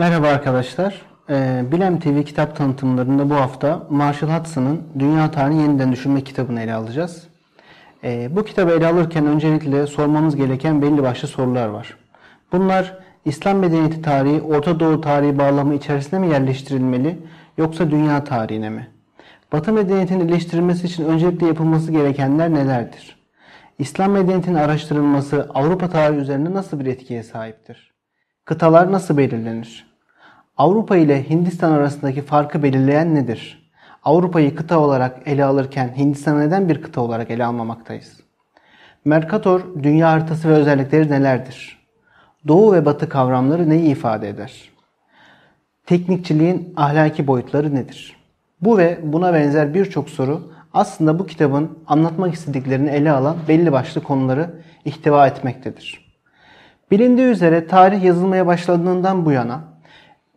Merhaba arkadaşlar. Ee, Bilem TV kitap tanıtımlarında bu hafta Marshall Hudson'ın Dünya Tarihini Yeniden Düşünme kitabını ele alacağız. Ee, bu kitabı ele alırken öncelikle sormamız gereken belli başlı sorular var. Bunlar İslam medeniyeti tarihi Orta Doğu tarihi bağlamı içerisinde mi yerleştirilmeli yoksa dünya tarihine mi? Batı medeniyetinin eleştirilmesi için öncelikle yapılması gerekenler nelerdir? İslam medeniyetinin araştırılması Avrupa tarihi üzerinde nasıl bir etkiye sahiptir? Kıtalar nasıl belirlenir? Avrupa ile Hindistan arasındaki farkı belirleyen nedir? Avrupa'yı kıta olarak ele alırken Hindistan'ı neden bir kıta olarak ele almamaktayız? Mercator dünya haritası ve özellikleri nelerdir? Doğu ve batı kavramları neyi ifade eder? Teknikçiliğin ahlaki boyutları nedir? Bu ve buna benzer birçok soru aslında bu kitabın anlatmak istediklerini ele alan belli başlı konuları ihtiva etmektedir. Bilindiği üzere tarih yazılmaya başladığından bu yana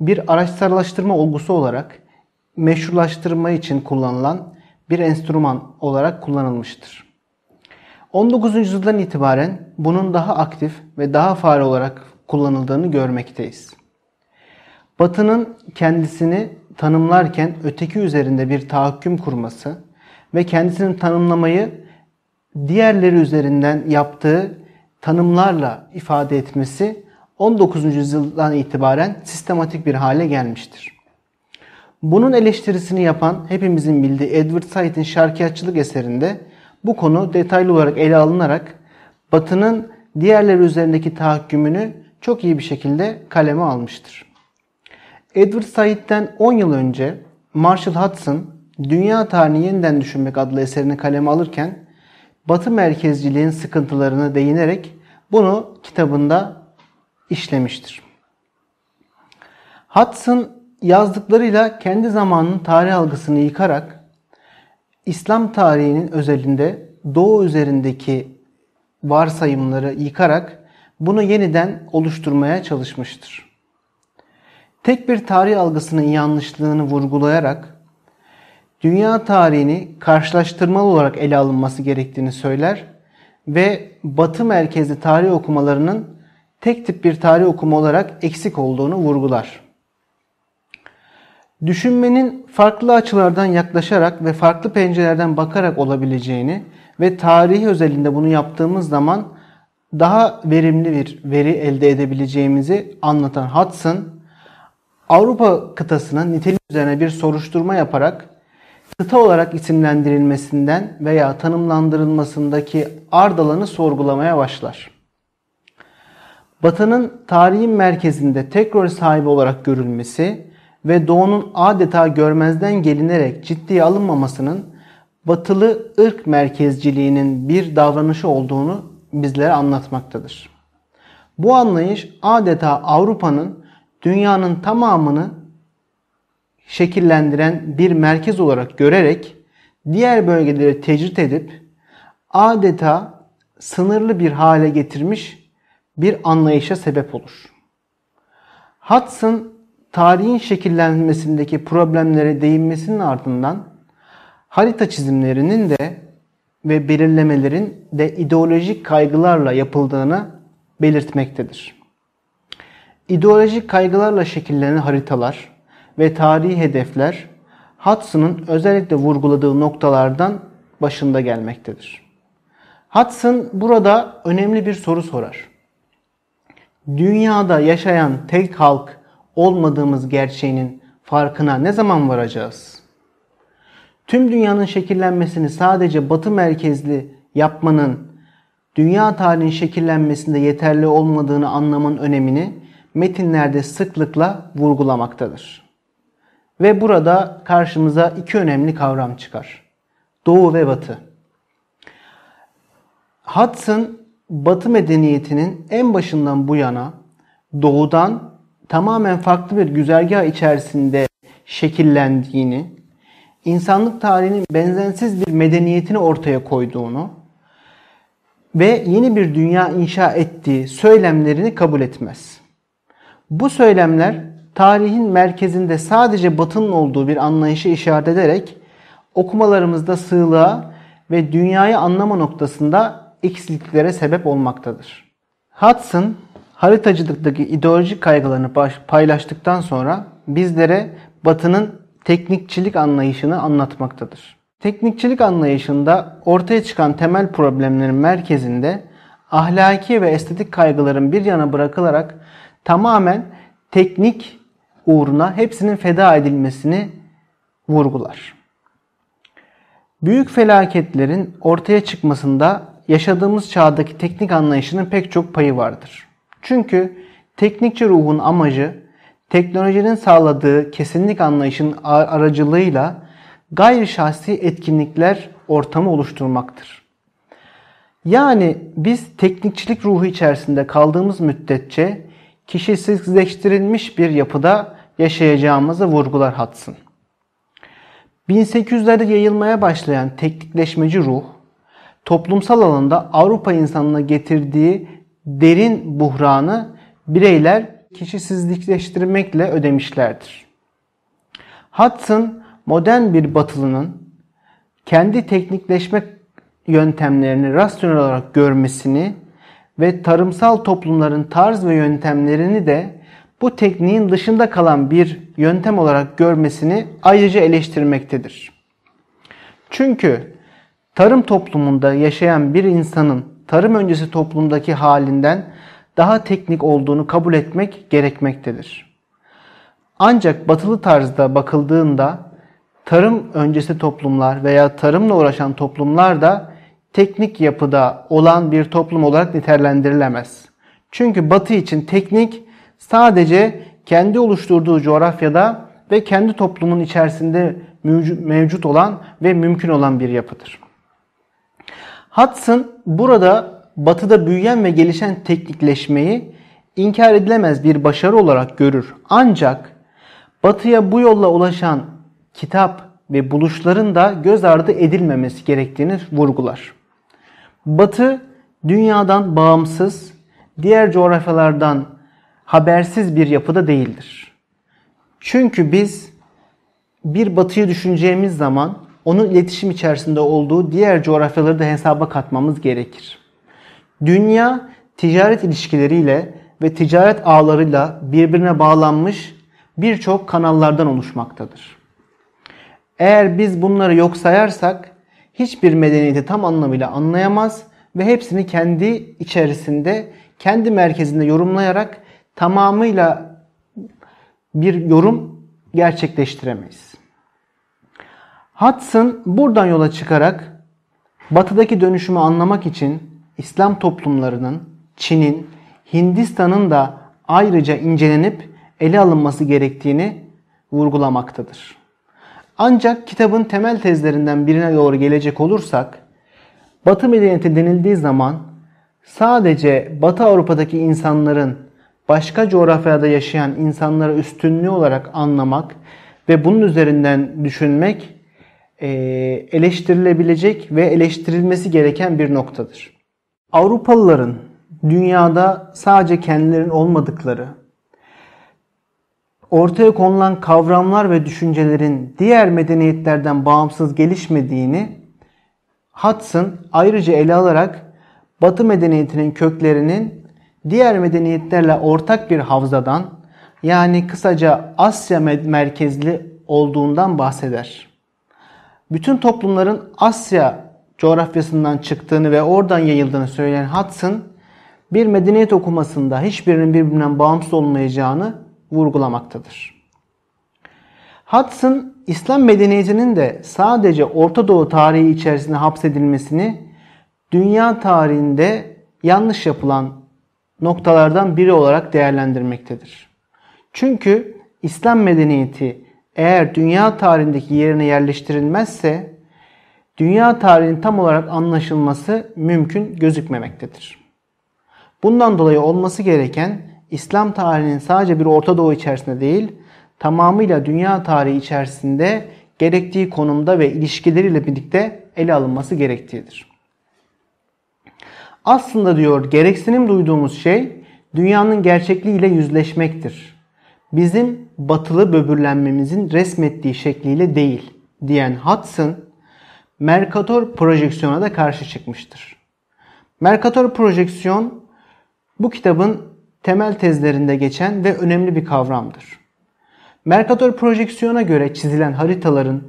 bir araçsallaştırma olgusu olarak meşrulaştırma için kullanılan bir enstrüman olarak kullanılmıştır. 19. yüzyıldan itibaren bunun daha aktif ve daha faal olarak kullanıldığını görmekteyiz. Batı'nın kendisini tanımlarken öteki üzerinde bir tahakküm kurması ve kendisini tanımlamayı diğerleri üzerinden yaptığı tanımlarla ifade etmesi 19. yüzyıldan itibaren sistematik bir hale gelmiştir. Bunun eleştirisini yapan hepimizin bildiği Edward Said'in şarkiyatçılık eserinde bu konu detaylı olarak ele alınarak Batı'nın diğerleri üzerindeki tahakkümünü çok iyi bir şekilde kaleme almıştır. Edward Said'den 10 yıl önce Marshall Hudson Dünya Tarihini Yeniden Düşünmek adlı eserini kaleme alırken Batı merkezciliğin sıkıntılarını değinerek bunu kitabında işlemiştir. Hudson yazdıklarıyla kendi zamanının tarih algısını yıkarak İslam tarihinin özelinde Doğu üzerindeki varsayımları yıkarak bunu yeniden oluşturmaya çalışmıştır. Tek bir tarih algısının yanlışlığını vurgulayarak dünya tarihini karşılaştırmalı olarak ele alınması gerektiğini söyler ve batı merkezli tarih okumalarının tek tip bir tarih okuma olarak eksik olduğunu vurgular. Düşünmenin farklı açılardan yaklaşarak ve farklı pencerelerden bakarak olabileceğini ve tarihi özelinde bunu yaptığımız zaman daha verimli bir veri elde edebileceğimizi anlatan Hudson, Avrupa kıtasının niteliği üzerine bir soruşturma yaparak kıta olarak isimlendirilmesinden veya tanımlandırılmasındaki ardalanı sorgulamaya başlar. Batı'nın tarihin merkezinde tekrar sahibi olarak görülmesi ve Doğu'nun adeta görmezden gelinerek ciddiye alınmamasının batılı ırk merkezciliğinin bir davranışı olduğunu bizlere anlatmaktadır. Bu anlayış adeta Avrupa'nın dünyanın tamamını şekillendiren bir merkez olarak görerek diğer bölgeleri tecrit edip adeta sınırlı bir hale getirmiş bir anlayışa sebep olur. Hudson tarihin şekillenmesindeki problemlere değinmesinin ardından harita çizimlerinin de ve belirlemelerin de ideolojik kaygılarla yapıldığını belirtmektedir. İdeolojik kaygılarla şekillenen haritalar ve tarihi hedefler Hudson'ın özellikle vurguladığı noktalardan başında gelmektedir. Hudson burada önemli bir soru sorar dünyada yaşayan tek halk olmadığımız gerçeğinin farkına ne zaman varacağız? Tüm dünyanın şekillenmesini sadece batı merkezli yapmanın dünya tarihinin şekillenmesinde yeterli olmadığını anlamın önemini metinlerde sıklıkla vurgulamaktadır. Ve burada karşımıza iki önemli kavram çıkar. Doğu ve Batı. Hudson Batı medeniyetinin en başından bu yana doğudan tamamen farklı bir güzergah içerisinde şekillendiğini, insanlık tarihinin benzensiz bir medeniyetini ortaya koyduğunu ve yeni bir dünya inşa ettiği söylemlerini kabul etmez. Bu söylemler tarihin merkezinde sadece batının olduğu bir anlayışı işaret ederek okumalarımızda sığlığa ve dünyayı anlama noktasında eksikliklere sebep olmaktadır. Hudson haritacılıktaki ideolojik kaygılarını paylaştıktan sonra bizlere Batı'nın teknikçilik anlayışını anlatmaktadır. Teknikçilik anlayışında ortaya çıkan temel problemlerin merkezinde ahlaki ve estetik kaygıların bir yana bırakılarak tamamen teknik uğruna hepsinin feda edilmesini vurgular. Büyük felaketlerin ortaya çıkmasında yaşadığımız çağdaki teknik anlayışının pek çok payı vardır. Çünkü teknikçi ruhun amacı teknolojinin sağladığı kesinlik anlayışın aracılığıyla gayri şahsi etkinlikler ortamı oluşturmaktır. Yani biz teknikçilik ruhu içerisinde kaldığımız müddetçe kişisizleştirilmiş bir yapıda yaşayacağımızı vurgular hatsın. 1800'lerde yayılmaya başlayan teknikleşmeci ruh, toplumsal alanda Avrupa insanına getirdiği derin buhranı bireyler kişisizlikleştirmekle ödemişlerdir. Hudson modern bir batılının kendi teknikleşme yöntemlerini rasyonel olarak görmesini ve tarımsal toplumların tarz ve yöntemlerini de bu tekniğin dışında kalan bir yöntem olarak görmesini ayrıca eleştirmektedir. Çünkü tarım toplumunda yaşayan bir insanın tarım öncesi toplumdaki halinden daha teknik olduğunu kabul etmek gerekmektedir. Ancak batılı tarzda bakıldığında tarım öncesi toplumlar veya tarımla uğraşan toplumlar da teknik yapıda olan bir toplum olarak nitelendirilemez. Çünkü batı için teknik sadece kendi oluşturduğu coğrafyada ve kendi toplumun içerisinde mevcut olan ve mümkün olan bir yapıdır. Hudson burada batıda büyüyen ve gelişen teknikleşmeyi inkar edilemez bir başarı olarak görür. Ancak batıya bu yolla ulaşan kitap ve buluşların da göz ardı edilmemesi gerektiğini vurgular. Batı dünyadan bağımsız, diğer coğrafyalardan habersiz bir yapıda değildir. Çünkü biz bir batıyı düşüneceğimiz zaman onun iletişim içerisinde olduğu diğer coğrafyaları da hesaba katmamız gerekir. Dünya ticaret ilişkileriyle ve ticaret ağlarıyla birbirine bağlanmış birçok kanallardan oluşmaktadır. Eğer biz bunları yok sayarsak hiçbir medeniyeti tam anlamıyla anlayamaz ve hepsini kendi içerisinde, kendi merkezinde yorumlayarak tamamıyla bir yorum gerçekleştiremeyiz. Hudson buradan yola çıkarak batıdaki dönüşümü anlamak için İslam toplumlarının, Çin'in, Hindistan'ın da ayrıca incelenip ele alınması gerektiğini vurgulamaktadır. Ancak kitabın temel tezlerinden birine doğru gelecek olursak, Batı medeniyeti denildiği zaman sadece Batı Avrupa'daki insanların başka coğrafyada yaşayan insanlara üstünlüğü olarak anlamak ve bunun üzerinden düşünmek e, eleştirilebilecek ve eleştirilmesi gereken bir noktadır. Avrupalıların dünyada sadece kendilerinin olmadıkları, ortaya konulan kavramlar ve düşüncelerin diğer medeniyetlerden bağımsız gelişmediğini Hudson ayrıca ele alarak Batı medeniyetinin köklerinin diğer medeniyetlerle ortak bir havzadan yani kısaca Asya merkezli olduğundan bahseder bütün toplumların Asya coğrafyasından çıktığını ve oradan yayıldığını söyleyen Hudson bir medeniyet okumasında hiçbirinin birbirinden bağımsız olmayacağını vurgulamaktadır. Hudson, İslam medeniyetinin de sadece Orta Doğu tarihi içerisinde hapsedilmesini dünya tarihinde yanlış yapılan noktalardan biri olarak değerlendirmektedir. Çünkü İslam medeniyeti eğer dünya tarihindeki yerine yerleştirilmezse dünya tarihinin tam olarak anlaşılması mümkün gözükmemektedir. Bundan dolayı olması gereken İslam tarihinin sadece bir Orta Doğu içerisinde değil, tamamıyla dünya tarihi içerisinde gerektiği konumda ve ilişkileriyle birlikte ele alınması gerektiğidir. Aslında diyor gereksinim duyduğumuz şey dünyanın gerçekliğiyle yüzleşmektir bizim batılı böbürlenmemizin resmettiği şekliyle değil diyen Hudson, Mercator projeksiyona da karşı çıkmıştır. Mercator projeksiyon bu kitabın temel tezlerinde geçen ve önemli bir kavramdır. Mercator projeksiyona göre çizilen haritaların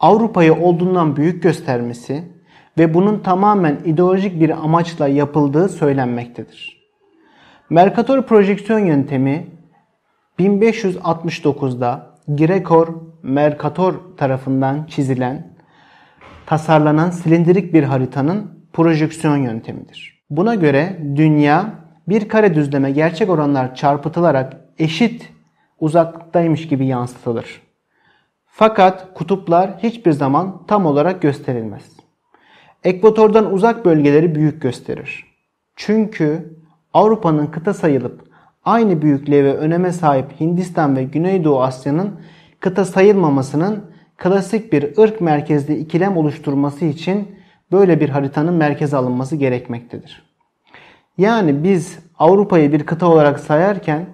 Avrupa'yı olduğundan büyük göstermesi ve bunun tamamen ideolojik bir amaçla yapıldığı söylenmektedir. Mercator projeksiyon yöntemi 1569'da Grekor Mercator tarafından çizilen, tasarlanan silindirik bir haritanın projeksiyon yöntemidir. Buna göre dünya bir kare düzleme gerçek oranlar çarpıtılarak eşit uzaklıktaymış gibi yansıtılır. Fakat kutuplar hiçbir zaman tam olarak gösterilmez. Ekvatordan uzak bölgeleri büyük gösterir. Çünkü Avrupa'nın kıta sayılıp aynı büyüklüğe ve öneme sahip Hindistan ve Güneydoğu Asya'nın kıta sayılmamasının klasik bir ırk merkezli ikilem oluşturması için böyle bir haritanın merkeze alınması gerekmektedir. Yani biz Avrupa'yı bir kıta olarak sayarken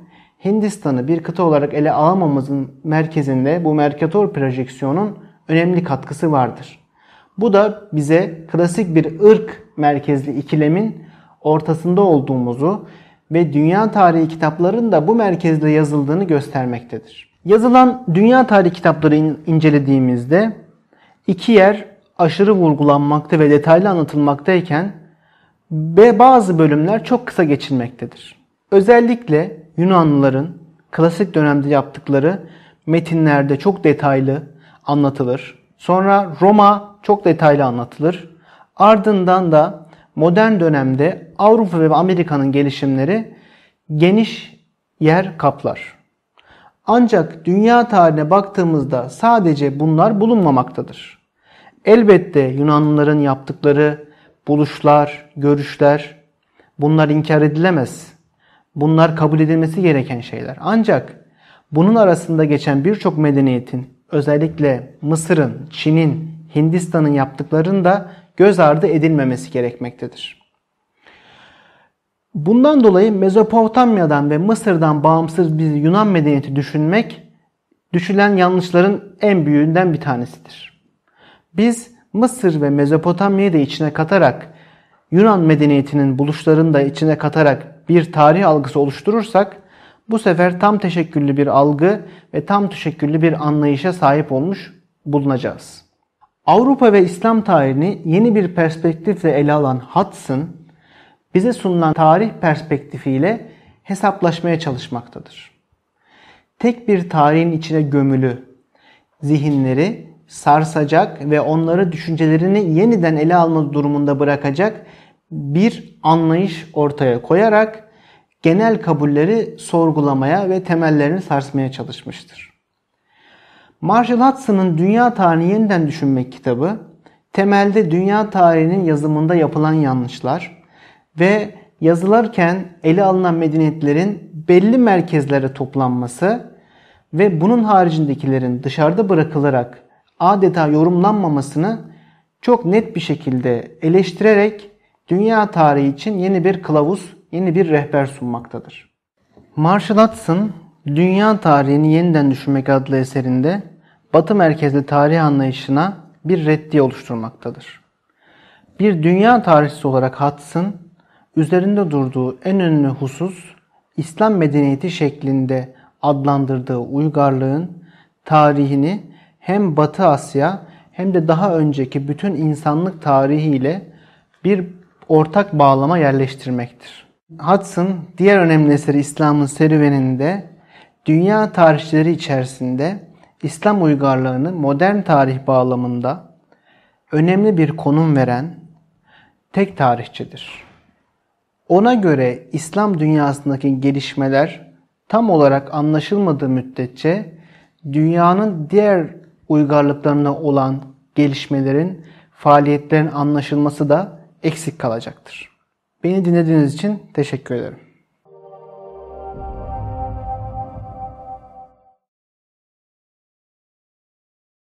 Hindistan'ı bir kıta olarak ele alamamızın merkezinde bu Mercator projeksiyonun önemli katkısı vardır. Bu da bize klasik bir ırk merkezli ikilemin ortasında olduğumuzu ve dünya tarihi kitaplarının da bu merkezde yazıldığını göstermektedir. Yazılan dünya tarihi kitapları incelediğimizde iki yer aşırı vurgulanmakta ve detaylı anlatılmaktayken ve bazı bölümler çok kısa geçilmektedir. Özellikle Yunanlıların klasik dönemde yaptıkları metinlerde çok detaylı anlatılır. Sonra Roma çok detaylı anlatılır. Ardından da modern dönemde Avrupa ve Amerika'nın gelişimleri geniş yer kaplar. Ancak dünya tarihine baktığımızda sadece bunlar bulunmamaktadır. Elbette Yunanlıların yaptıkları buluşlar, görüşler bunlar inkar edilemez. Bunlar kabul edilmesi gereken şeyler. Ancak bunun arasında geçen birçok medeniyetin özellikle Mısır'ın, Çin'in, Hindistan'ın yaptıklarını da göz ardı edilmemesi gerekmektedir. Bundan dolayı Mezopotamya'dan ve Mısır'dan bağımsız bir Yunan medeniyeti düşünmek düşülen yanlışların en büyüğünden bir tanesidir. Biz Mısır ve Mezopotamya'yı da içine katarak Yunan medeniyetinin buluşlarını da içine katarak bir tarih algısı oluşturursak bu sefer tam teşekküllü bir algı ve tam teşekküllü bir anlayışa sahip olmuş bulunacağız.'' Avrupa ve İslam tarihini yeni bir perspektifle ele alan Hudson, bize sunulan tarih perspektifiyle hesaplaşmaya çalışmaktadır. Tek bir tarihin içine gömülü, zihinleri sarsacak ve onları düşüncelerini yeniden ele alma durumunda bırakacak bir anlayış ortaya koyarak genel kabulleri sorgulamaya ve temellerini sarsmaya çalışmıştır. Marshall Hudson'ın Dünya Tarihini Yeniden Düşünmek kitabı temelde dünya tarihinin yazımında yapılan yanlışlar ve yazılarken ele alınan medeniyetlerin belli merkezlere toplanması ve bunun haricindekilerin dışarıda bırakılarak adeta yorumlanmamasını çok net bir şekilde eleştirerek dünya tarihi için yeni bir kılavuz, yeni bir rehber sunmaktadır. Marshall Hudson Dünya Tarihini Yeniden Düşünmek adlı eserinde Batı merkezli tarih anlayışına bir reddi oluşturmaktadır. Bir dünya tarihçisi olarak Hudson, üzerinde durduğu en önemli husus İslam medeniyeti şeklinde adlandırdığı uygarlığın tarihini hem Batı Asya hem de daha önceki bütün insanlık tarihiyle bir ortak bağlama yerleştirmektir. Hudson diğer önemli eseri İslam'ın serüveninde dünya tarihçileri içerisinde İslam uygarlığını modern tarih bağlamında önemli bir konum veren tek tarihçidir. Ona göre İslam dünyasındaki gelişmeler tam olarak anlaşılmadığı müddetçe dünyanın diğer uygarlıklarına olan gelişmelerin, faaliyetlerin anlaşılması da eksik kalacaktır. Beni dinlediğiniz için teşekkür ederim.